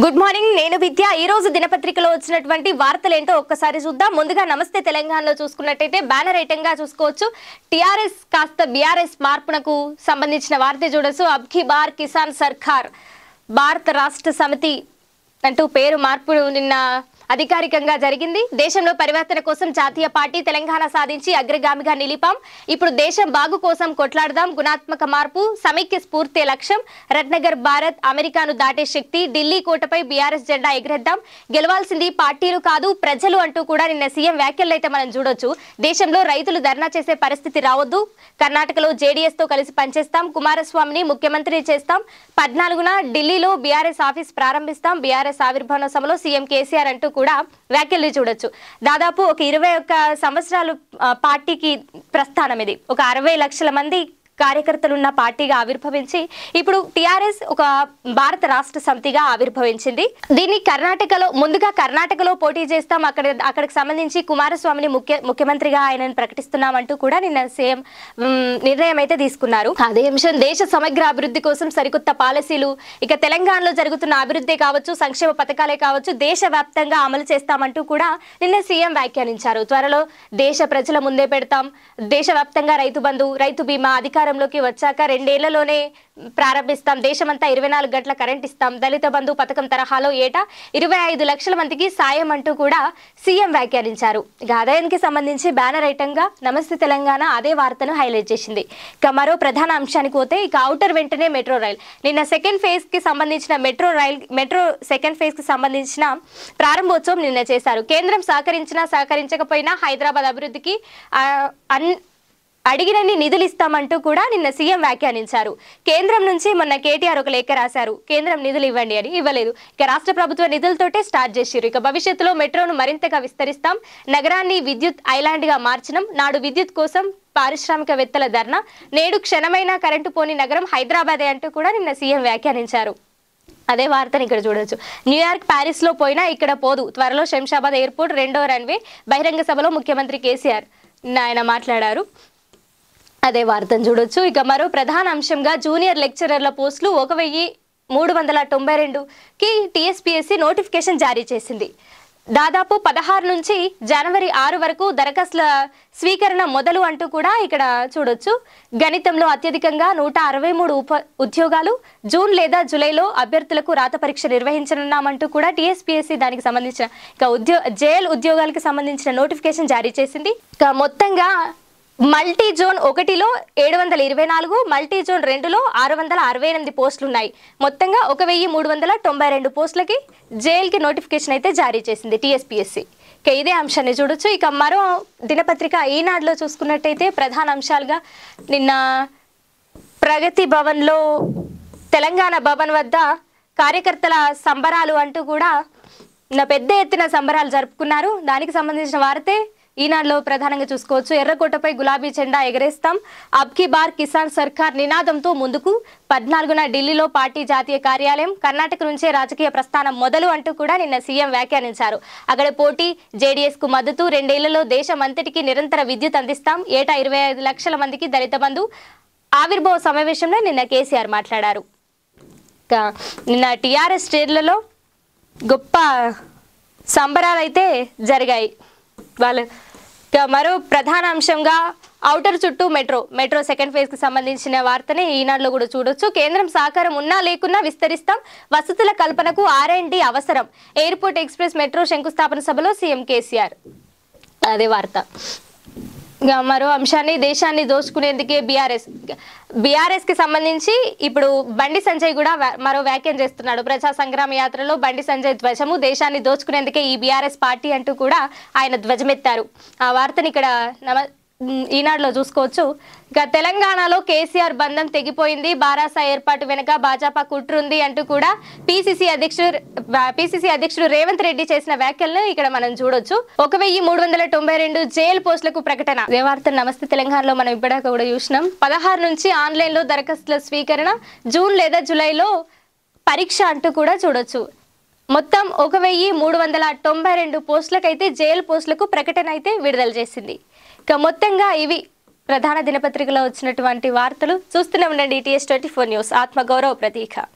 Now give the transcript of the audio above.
good morning నేను విద్య ఈ రోజు దినపత్రికలో వచ్చినటువంటి వార్తలు ఏంటో ఒక్కసారి చూద్దాం ముందుగా నమస్తే తెలంగాణలో చూసుకున్నట్టయితే బ్యానర్ ఐటమ్ గా చూసుకోవచ్చు టిఆర్ఎస్ కాస్త బీఆర్ఎస్ మార్పునకు సంబంధించిన వార్త చూడొచ్చు అబ్కి బార్ కిసాన్ సర్కార్ భారత రాష్ట్ర సమితి అంటూ పేరు మార్పు నిన్న అధికారికంగా జరిగింది దేశంలో పరివర్తన కోసం జాతీయ పార్టీ తెలంగాణ సాధించి అగ్రగామిగా నిలిపాం ఇప్పుడు దేశం బాగు కోసం కొట్లాడదాం గుణాత్మక మార్పు సమైక్య స్ఫూర్తి లక్ష్యం రత్నగర్ భారత్ అమెరికాను దాటే శక్తి ఢిల్లీ కోటపై బీఆర్ఎస్ జెండా ఎగరేద్దాం గెలవాల్సింది పార్టీలు కాదు ప్రజలు అంటూ కూడా నిన్న సీఎం వ్యాఖ్యలు అయితే మనం చూడొచ్చు దేశంలో రైతులు ధర్నా చేసే పరిస్థితి రావద్దు కర్ణాటకలో జేడీఎస్ తో కలిసి పనిచేస్తాం కుమారస్వామిని ముఖ్యమంత్రి చేస్తాం పద్నాలుగున ఢిల్లీలో బీఆర్ఎస్ ఆఫీస్ ప్రారంభిస్తాం బీఆర్ఎస్ ఆవిర్భావ సభలో సీఎం కేసీఆర్ అంటూ కూడా వ్యాఖ్యలు చూడొచ్చు దాదాపు ఒక ఇరవై సంవత్సరాలు పార్టీకి ప్రస్థానం ఇది ఒక అరవై లక్షల మంది కార్యకర్తలున్న పార్టీగా ఆవిర్భవించి ఇప్పుడు టిఆర్ఎస్ ఒక భారత రాష్ట్ర సమితిగా ఆవిర్భవించింది దీన్ని కర్ణాటకలో ముందుగా కర్ణాటకలో పోటీ చేస్తాం అక్కడ అక్కడికి సంబంధించి కుమారస్వామిని ముఖ్య ముఖ్యమంత్రిగా ఆయనను ప్రకటిస్తున్నామంటూ కూడా నిన్న సీఎం నిర్ణయం అయితే తీసుకున్నారు అదే అంశం దేశ సమగ్ర అభివృద్ధి కోసం సరికొత్త పాలసీలు ఇక తెలంగాణలో జరుగుతున్న అభివృద్ధి కావచ్చు సంక్షేమ పథకాలే కావచ్చు దేశవ్యాప్తంగా అమలు చేస్తామంటూ కూడా నిన్న సీఎం వ్యాఖ్యానించారు త్వరలో దేశ ప్రజల ముందే పెడతాం దేశవ్యాప్తంగా రైతు బంధు రైతు బీమా అధికార అధికారంలోకి వచ్చాక రెండేళ్లలోనే ప్రారంభిస్తాం దేశమంతా ఇరవై నాలుగు గంటల కరెంట్ ఇస్తాం దళిత బంధు పథకం తరహాలో ఏటా ఇరవై ఐదు లక్షల మందికి సాయం అంటూ కూడా సీఎం వ్యాఖ్యానించారు ఆదాయానికి సంబంధించి బ్యానర్ ఐటంగా నమస్తే తెలంగాణ అదే వార్తను హైలైట్ చేసింది ఇక మరో ప్రధాన అంశానికి పోతే ఇక అవుటర్ వెంటనే మెట్రో రైల్ నిన్న సెకండ్ ఫేజ్ కి సంబంధించిన metro rail metro second phase కి సంబంధించిన ప్రారంభోత్సవం నిన్న చేశారు కేంద్రం సహకరించినా సహకరించకపోయినా హైదరాబాద్ అభివృద్ధికి అన్ అడిగినన్ని నిధులు ఇస్తామంటూ కూడా నిన్న సీఎం వ్యాఖ్యానించారు కేంద్రం నుంచి మొన్న కేటీఆర్ ఒక లేఖ రాశారు కేంద్రం నిధులు ఇవ్వండి అని ఇవ్వలేదు ఇక రాష్ట్ర ప్రభుత్వ నిధులతోటే స్టార్ట్ చేశారు ఇక భవిష్యత్తులో మెట్రోను మరింతగా విస్తరిస్తాం నగరాన్ని విద్యుత్ ఐలాండ్ గా మార్చడం నాడు విద్యుత్ కోసం పారిశ్రామికవేత్తల ధర్నా నేడు క్షణమైన కరెంటు పోని నగరం హైదరాబాదే అంటూ కూడా నిన్న సీఎం వ్యాఖ్యానించారు అదే వార్తను ఇక్కడ చూడొచ్చు న్యూయార్క్ ప్యారిస్ లో పోయినా ఇక్కడ పోదు త్వరలో శంషాబాద్ ఎయిర్పోర్ట్ రెండో రన్వే బహిరంగ సభలో ముఖ్యమంత్రి కేసీఆర్ ఆయన మాట్లాడారు అదే వార్తను చూడొచ్చు ఇక మరో ప్రధాన అంశంగా జూనియర్ లెక్చరర్ల పోస్టులు ఒక వెయ్యి మూడు వందల తొంభై రెండుకి టీఎస్పీఎస్సీ నోటిఫికేషన్ జారీ చేసింది దాదాపు పదహారు నుంచి జనవరి ఆరు వరకు దరఖాస్తుల స్వీకరణ మొదలు అంటూ కూడా ఇక్కడ చూడొచ్చు గణితంలో అత్యధికంగా నూట అరవై మూడు ఉప ఉద్యోగాలు జూన్ లేదా జూలైలో అభ్యర్థులకు రాత పరీక్ష నిర్వహించనున్నామంటూ కూడా టీఎస్పీఎస్సీ దానికి సంబంధించిన ఇక ఉద్యో జైల్ ఉద్యోగాలకు సంబంధించిన నోటిఫికేషన్ జారీ చేసింది ఇక మొత్తంగా మల్టీ జోన్ ఒకటిలో ఏడు వందల ఇరవై నాలుగు మల్టీ జోన్ రెండులో ఆరు వందల అరవై ఎనిమిది పోస్టులు ఉన్నాయి మొత్తంగా ఒక వెయ్యి మూడు వందల తొంభై రెండు పోస్టులకి జైలుకి నోటిఫికేషన్ అయితే జారీ చేసింది టీఎస్పీఎస్సి ఇక ఇదే అంశాన్ని చూడొచ్చు ఇక మరో దినపత్రిక ఈనాడులో చూసుకున్నట్టయితే ప్రధాన అంశాలుగా నిన్న ప్రగతి భవన్లో తెలంగాణ భవన్ వద్ద కార్యకర్తల సంబరాలు అంటూ కూడా పెద్ద ఎత్తున సంబరాలు జరుపుకున్నారు దానికి సంబంధించిన వార్తే ఈనాడులో ప్రధానంగా చూసుకోవచ్చు ఎర్రకోటపై గులాబీ జెండా ఎగరేస్తాం అబ్కి బార్ కిసాన్ సర్కార్ నినాదంతో ముందుకు పద్నాలుగున ఢిల్లీలో పార్టీ జాతీయ కార్యాలయం కర్ణాటక నుంచే రాజకీయ ప్రస్థానం మొదలు అంటూ కూడా నిన్న సీఎం వ్యాఖ్యానించారు అక్కడ పోటీ జేడీఎస్ కు మద్దతు రెండేళ్లలో దేశమంతటికి నిరంతర విద్యుత్ అందిస్తాం ఏటా ఇరవై లక్షల మందికి దళిత బంధు ఆవిర్భావ సమావేశంలో నిన్న కేసీఆర్ మాట్లాడారు నిన్న టీఆర్ఎస్ స్టేట్లలో గొప్ప సంబరాలైతే జరిగాయి వాళ్ళు మరో ప్రధాన అంశంగా ఔటర్ చుట్టూ మెట్రో మెట్రో సెకండ్ ఫేజ్ కి సంబంధించిన వార్తనే ఈనాడులో కూడా చూడొచ్చు కేంద్రం సహకారం ఉన్నా లేకున్నా విస్తరిస్తాం వసతుల కల్పనకు ఆర్ఎండి అవసరం ఎయిర్పోర్ట్ ఎక్స్ప్రెస్ మెట్రో శంకుస్థాపన సభలో సీఎం కేసీఆర్ అదే వార్త మరో అంశాన్ని దేశాన్ని దోచుకునేందుకే బీఆర్ఎస్ బీఆర్ఎస్ కి సంబంధించి ఇప్పుడు బండి సంజయ్ కూడా మరో వ్యాఖ్యం చేస్తున్నాడు ప్రజా సంగ్రామ యాత్రలో బండి సంజయ్ ధ్వజము దేశాన్ని దోచుకునేందుకే ఈ బీఆర్ఎస్ పార్టీ అంటూ కూడా ఆయన ధ్వజమెత్తారు ఆ వార్తని ఇక్కడ నమ ఈనాడులో చూసుకోవచ్చు ఇక తెలంగాణలో కేసీఆర్ బంధం తెగిపోయింది బారాసా ఏర్పాటు వెనుక భాజపా కుట్రుంది అంటూ కూడా పిసిసి అధ్యక్షుడు పిసిసి అధ్యక్షుడు రేవంత్ రెడ్డి చేసిన వ్యాఖ్యలను ఇక్కడ మనం చూడొచ్చు ఒక వెయ్యి మూడు వందల తొంభై రెండు జైలు పోస్టులకు ప్రకటన దేవార్త నమస్తే తెలంగాణలో మనం ఇప్పటిదాకా కూడా చూసినాం పదహారు నుంచి ఆన్లైన్ లో దరఖాస్తుల స్వీకరణ జూన్ లేదా జూలైలో పరీక్ష అంటూ కూడా చూడొచ్చు మొత్తం ఒక వెయ్యి మూడు వందల తొంభై రెండు పోస్టులకైతే జైలు పోస్టులకు ప్రకటన అయితే విడుదల చేసింది ఇక మొత్తంగా ఇవి ప్రధాన దినపత్రికలో వచ్చినటువంటి వార్తలు చూస్తూనే ఉండండి ఈటీఎస్ ట్వంటీ ఫోర్ న్యూస్ ఆత్మగౌరవ ప్రతీక